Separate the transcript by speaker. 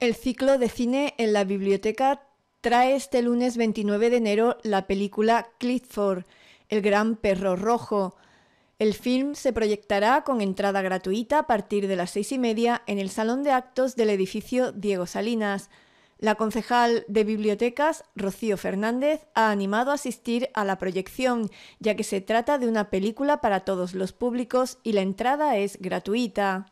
Speaker 1: El ciclo de cine en la biblioteca trae este lunes 29 de enero la película Clifford, El Gran Perro Rojo. El film se proyectará con entrada gratuita a partir de las seis y media en el Salón de Actos del edificio Diego Salinas. La concejal de bibliotecas, Rocío Fernández, ha animado a asistir a la proyección, ya que se trata de una película para todos los públicos y la entrada es gratuita.